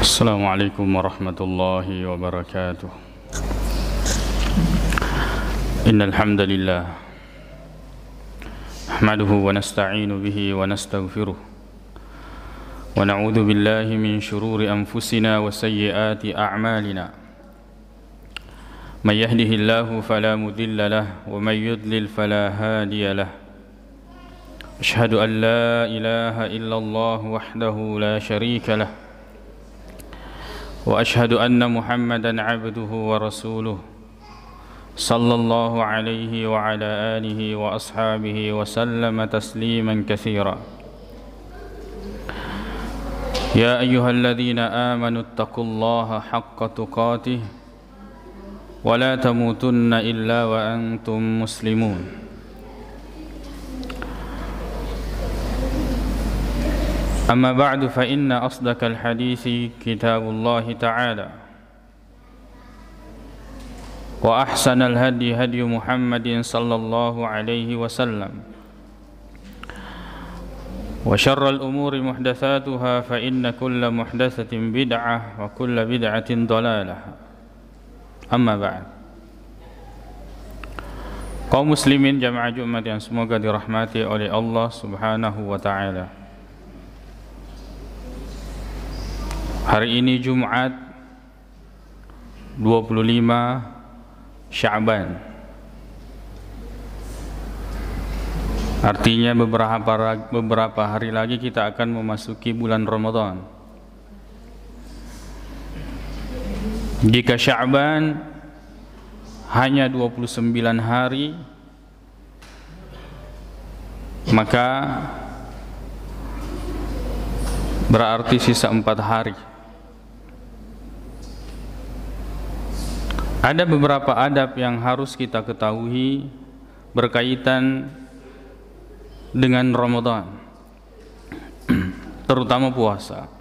السلام عليكم ورحمة الله وبركاته إن الحمد لله نحمده ونستعين به ونستغفره ونعوذ بالله من شرور أنفسنا وسيئات أعمالنا من يهده الله فلا مذل له ومن يضلل فلا هادي له أشهد أن لا إله إلا الله وحده لا شريك له واشهد ان محمدا عبده ورسوله صلى الله عليه وعلى اله واصحابه وسلم تسليما كثيرا يا ايها الذين امنوا اتقوا الله حق تقاته ولا تموتن الا وانتم مسلمون أما بعد فإن أصدق الحديث كتاب الله تعالى وأحسن الهدي هدي محمد صلى الله عليه وسلم وشر الأمور محدثاتها فإن كل محدثة بدعة وكل بدعة ضلالة أما بعد kaum muslimin jamaah Jumat yang semoga dirahmati oleh Allah Subhanahu wa taala. Hari ini Jumaat 25 Syaban. Artinya beberapa beberapa hari lagi kita akan memasuki bulan Ramadan. Jika Syaban hanya 29 hari maka berarti sisa 4 hari Ada beberapa adab yang harus kita ketahui berkaitan dengan Ramadan, terutama puasa.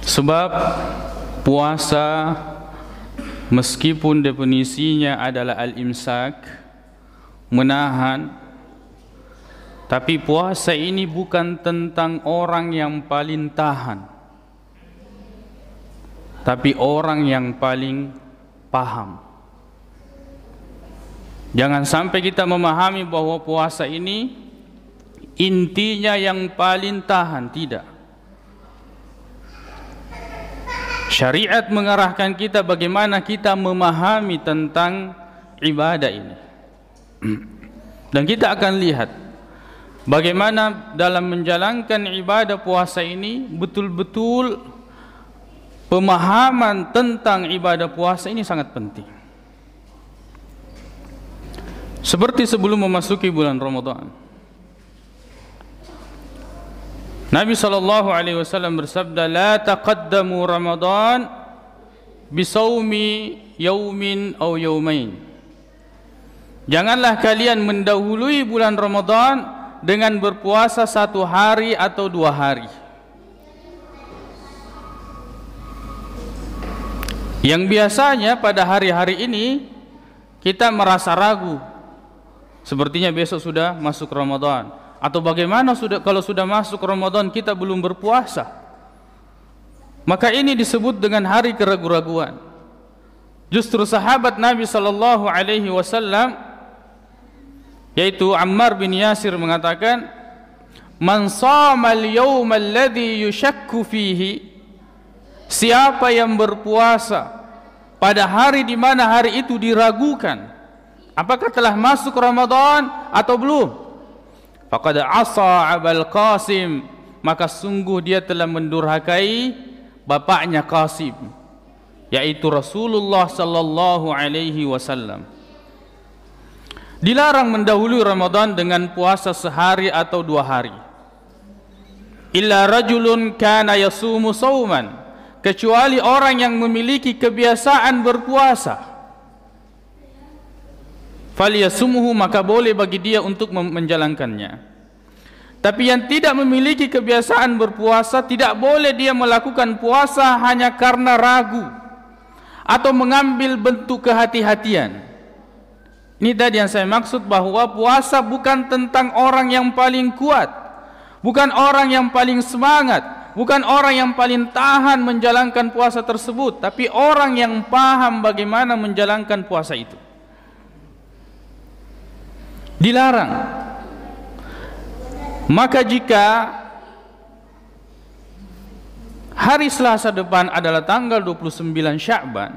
Sebab puasa meskipun definisinya adalah al-imsak, menahan, tapi puasa ini bukan tentang orang yang paling tahan tapi orang yang paling paham. Jangan sampai kita memahami bahwa puasa ini intinya yang paling tahan, tidak. Syariat mengarahkan kita bagaimana kita memahami tentang ibadah ini. Dan kita akan lihat bagaimana dalam menjalankan ibadah puasa ini betul-betul pemahaman tentang ibadah puasa ini sangat penting. Seperti sebelum memasuki bulan Ramadan. Nabi sallallahu alaihi wasallam bersabda la taqaddamu Ramadan bi saumi yaumin aw yaumain. Janganlah kalian mendahului bulan Ramadan dengan berpuasa satu hari atau dua hari. yang biasanya pada hari-hari ini kita merasa ragu sepertinya besok sudah masuk Ramadan atau bagaimana sudah kalau sudah masuk Ramadan kita belum berpuasa maka ini disebut dengan hari keraguan raguan justru sahabat Nabi sallallahu alaihi wasallam yaitu Ammar bin Yasir mengatakan man shama al-yawma alladhi yushakku fihi Siapa yang berpuasa pada hari di mana hari itu diragukan apakah telah masuk Ramadan atau belum? Faqad asa Abul Qasim maka sungguh dia telah mendurhakai bapaknya Qasim yaitu Rasulullah sallallahu alaihi wasallam. Dilarang mendahului Ramadan dengan puasa sehari atau dua hari. Illa rajulun kana yasumu sawman kecuali orang yang memiliki kebiasaan berpuasa falyasumuhu maka boleh bagi dia untuk menjalankannya tapi yang tidak memiliki kebiasaan berpuasa tidak boleh dia melakukan puasa hanya karena ragu atau mengambil bentuk kehati-hatian ini tadi yang saya maksud bahawa puasa bukan tentang orang yang paling kuat bukan orang yang paling semangat bukan orang yang paling tahan menjalankan puasa tersebut tapi orang yang paham bagaimana menjalankan puasa itu dilarang maka jika hari Selasa depan adalah tanggal 29 Sya'ban,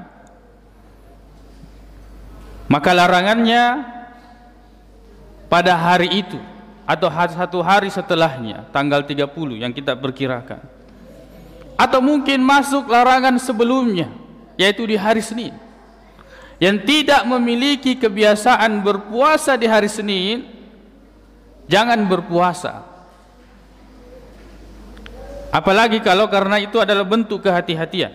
maka larangannya pada hari itu atau satu hari setelahnya tanggal 30 yang kita perkirakan atau mungkin masuk larangan sebelumnya yaitu di hari Senin yang tidak memiliki kebiasaan berpuasa di hari Senin jangan berpuasa apalagi kalau karena itu adalah bentuk kehati-hatian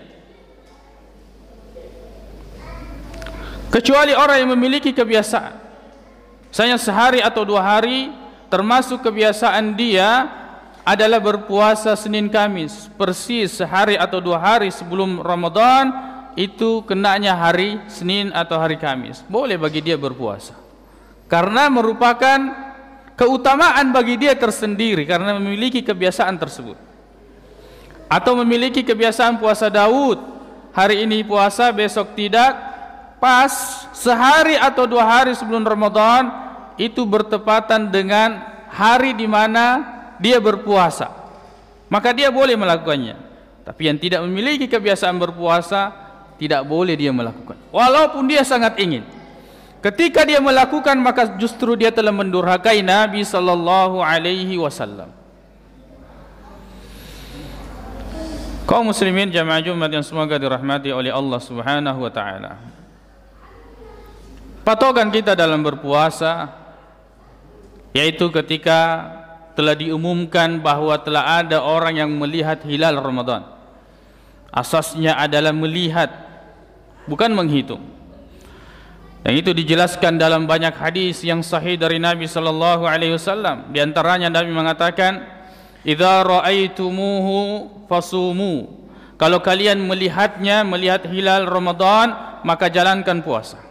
kecuali orang yang memiliki kebiasaan saya sehari atau dua hari termasuk kebiasaan dia adalah berpuasa Senin Kamis persis sehari atau dua hari sebelum Ramadan itu kenanya hari Senin atau hari Kamis boleh bagi dia berpuasa karena merupakan keutamaan bagi dia tersendiri karena memiliki kebiasaan tersebut atau memiliki kebiasaan puasa Daud hari ini puasa besok tidak pas sehari atau dua hari sebelum Ramadan itu bertepatan dengan hari di mana dia berpuasa. Maka dia boleh melakukannya. Tapi yang tidak memiliki kebiasaan berpuasa tidak boleh dia melakukan. Walaupun dia sangat ingin. Ketika dia melakukan maka justru dia telah mendurhakai Nabi sallallahu alaihi wasallam. Kaum muslimin jamaah Jumat yang semoga dirahmati oleh Allah Subhanahu wa taala. Patokan kita dalam berpuasa yaitu ketika telah diumumkan bahawa telah ada orang yang melihat hilal Ramadan asasnya adalah melihat bukan menghitung dan itu dijelaskan dalam banyak hadis yang sahih dari Nabi sallallahu alaihi wasallam di antaranya Nabi mengatakan idza raaitumuhu fasumu kalau kalian melihatnya melihat hilal Ramadan maka jalankan puasa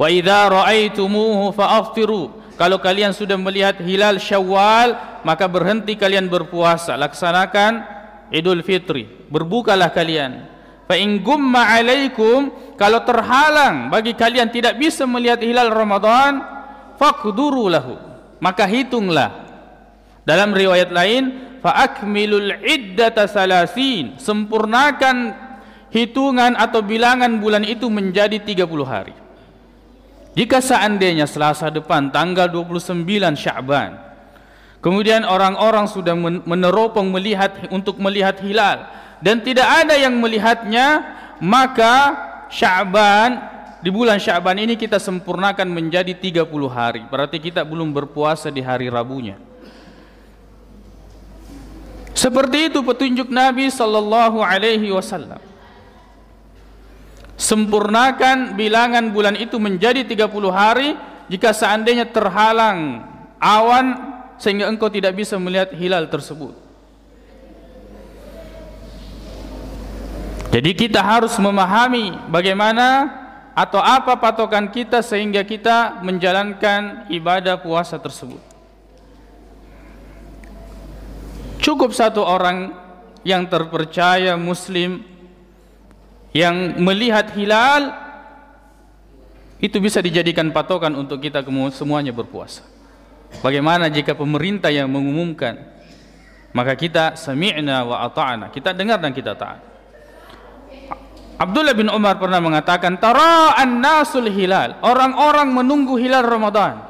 wa idza ra'aitumuhu fa'aftiru kalau kalian sudah melihat hilal syawal maka berhenti kalian berpuasa laksanakan idul fitri berbukalah kalian fa in gumma 'alaikum kalau terhalang bagi kalian tidak bisa melihat hilal ramadan faqduru lahu maka hitunglah dalam riwayat lain fa akmilul iddata salasin sempurnakan hitungan atau bilangan bulan itu menjadi 30 hari jika seandainya selasa depan tanggal 29 Syaban Kemudian orang-orang sudah meneropong melihat untuk melihat hilal Dan tidak ada yang melihatnya Maka Syaban di bulan Syaban ini kita sempurnakan menjadi 30 hari Berarti kita belum berpuasa di hari Rabunya Seperti itu petunjuk Nabi Sallallahu Alaihi Wasallam sempurnakan bilangan bulan itu menjadi 30 hari jika seandainya terhalang awan sehingga engkau tidak bisa melihat hilal tersebut. Jadi kita harus memahami bagaimana atau apa patokan kita sehingga kita menjalankan ibadah puasa tersebut. Cukup satu orang yang terpercaya muslim yang melihat hilal itu bisa dijadikan patokan untuk kita semuanya berpuasa. Bagaimana jika pemerintah yang mengumumkan maka kita sami'na wa ata'na. Kita dengar dan kita taat. Abdullah bin Umar pernah mengatakan tara an-nasul hilal. Orang-orang menunggu hilal Ramadan.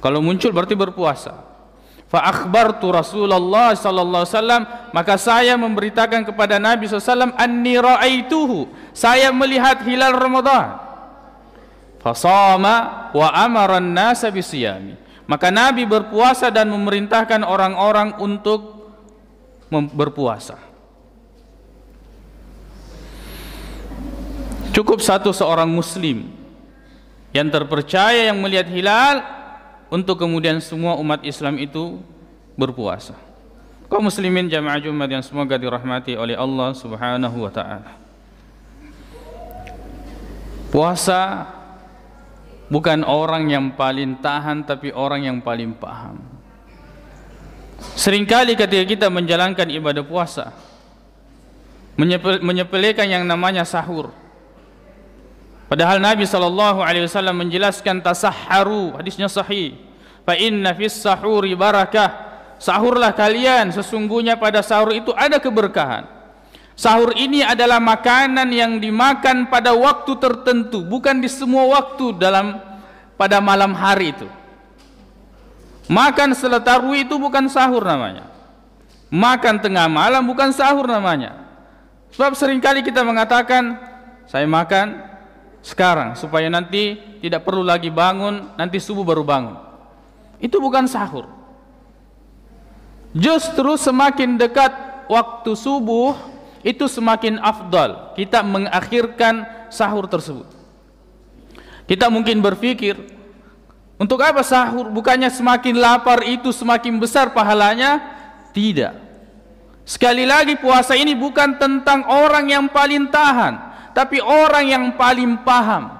Kalau muncul berarti berpuasa fa tu Rasulullah sallallahu alaihi wasallam maka saya memberitakan kepada Nabi sallallahu alaihi wasallam anni raaituhu saya melihat hilal Ramadan fa sama wa amara an-nasa bisiyami maka Nabi berpuasa dan memerintahkan orang-orang untuk berpuasa cukup satu seorang muslim yang terpercaya yang melihat hilal untuk kemudian semua umat Islam itu berpuasa. Kau muslimin jamaah Jumat yang semoga dirahmati oleh Allah Subhanahu wa taala. Puasa bukan orang yang paling tahan tapi orang yang paling paham. Seringkali ketika kita menjalankan ibadah puasa menyepelekan yang namanya sahur Padahal Nabi SAW menjelaskan tasahharu, hadisnya sahih. Fa inna fis sahuri barakah. Sahurlah kalian, sesungguhnya pada sahur itu ada keberkahan. Sahur ini adalah makanan yang dimakan pada waktu tertentu, bukan di semua waktu dalam pada malam hari itu. Makan setelah itu bukan sahur namanya. Makan tengah malam bukan sahur namanya. Sebab seringkali kita mengatakan, saya makan, sekarang supaya nanti tidak perlu lagi bangun nanti subuh baru bangun itu bukan sahur justru semakin dekat waktu subuh itu semakin afdal kita mengakhirkan sahur tersebut kita mungkin berpikir untuk apa sahur bukannya semakin lapar itu semakin besar pahalanya tidak sekali lagi puasa ini bukan tentang orang yang paling tahan tapi orang yang paling paham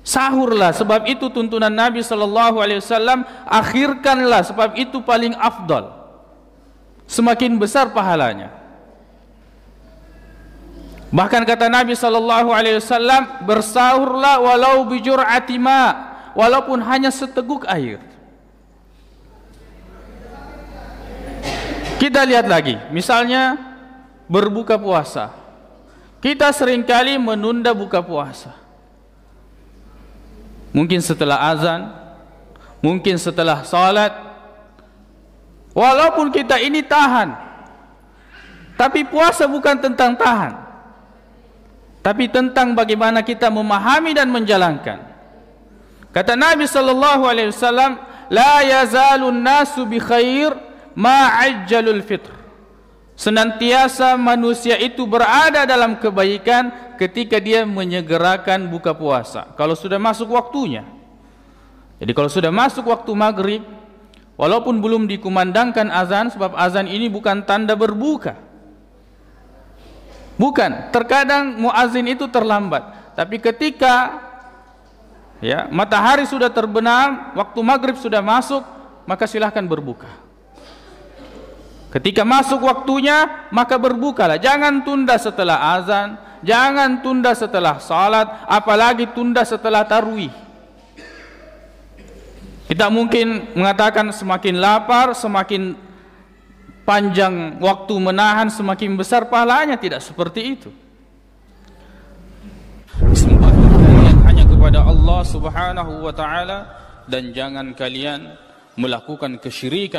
sahurlah sebab itu tuntunan Nabi sallallahu alaihi wasallam akhirkanlah sebab itu paling afdal semakin besar pahalanya bahkan kata Nabi sallallahu alaihi wasallam bersahurlah walau bijur atima walaupun hanya seteguk air kita lihat lagi misalnya berbuka puasa kita seringkali menunda buka puasa. Mungkin setelah azan, mungkin setelah salat. Walaupun kita ini tahan. Tapi puasa bukan tentang tahan. Tapi tentang bagaimana kita memahami dan menjalankan. Kata Nabi sallallahu alaihi wasallam, "La yazalun nasu bi khair ma fitr." Senantiasa manusia itu berada dalam kebaikan ketika dia menyegerakan buka puasa. Kalau sudah masuk waktunya. Jadi kalau sudah masuk waktu maghrib, walaupun belum dikumandangkan azan, sebab azan ini bukan tanda berbuka. Bukan. Terkadang muazin itu terlambat. Tapi ketika ya matahari sudah terbenam, waktu maghrib sudah masuk, maka silakan berbuka. Ketika masuk waktunya maka berbukalah. Jangan tunda setelah azan, jangan tunda setelah salat, apalagi tunda setelah tarwih. Tidak mungkin mengatakan semakin lapar, semakin panjang waktu menahan semakin besar pahalanya tidak seperti itu. Bismillahirrahmanirrahim hanya kepada Allah Subhanahu wa taala dan jangan kalian melakukan kesyirikan